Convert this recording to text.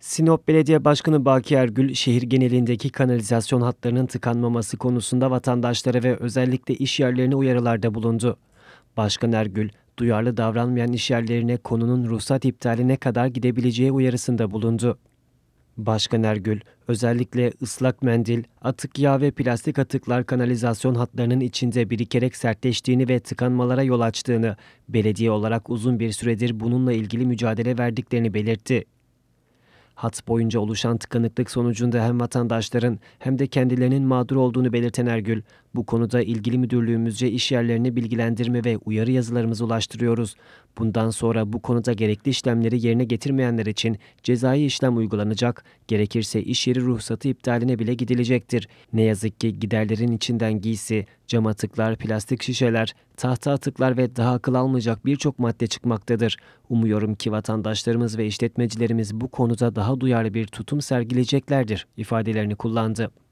Sinop Belediye Başkanı Baki Ergül, şehir genelindeki kanalizasyon hatlarının tıkanmaması konusunda vatandaşlara ve özellikle iş yerlerine uyarılarda bulundu. Başkan Ergül, duyarlı davranmayan iş yerlerine konunun ruhsat iptaline kadar gidebileceği uyarısında bulundu. Başkan Ergül, özellikle ıslak mendil, atık yağ ve plastik atıklar kanalizasyon hatlarının içinde birikerek sertleştiğini ve tıkanmalara yol açtığını, belediye olarak uzun bir süredir bununla ilgili mücadele verdiklerini belirtti. Hat boyunca oluşan tıkanıklık sonucunda hem vatandaşların hem de kendilerinin mağdur olduğunu belirten Ergül, bu konuda ilgili müdürlüğümüzce iş yerlerini bilgilendirme ve uyarı yazılarımızı ulaştırıyoruz. Bundan sonra bu konuda gerekli işlemleri yerine getirmeyenler için cezai işlem uygulanacak, gerekirse iş yeri ruhsatı iptaline bile gidilecektir. Ne yazık ki giderlerin içinden giysi, cam atıklar, plastik şişeler, tahta atıklar ve daha akıl almayacak birçok madde çıkmaktadır. Umuyorum ki vatandaşlarımız ve işletmecilerimiz bu konuda daha duyarlı bir tutum sergileyeceklerdir ifadelerini kullandı.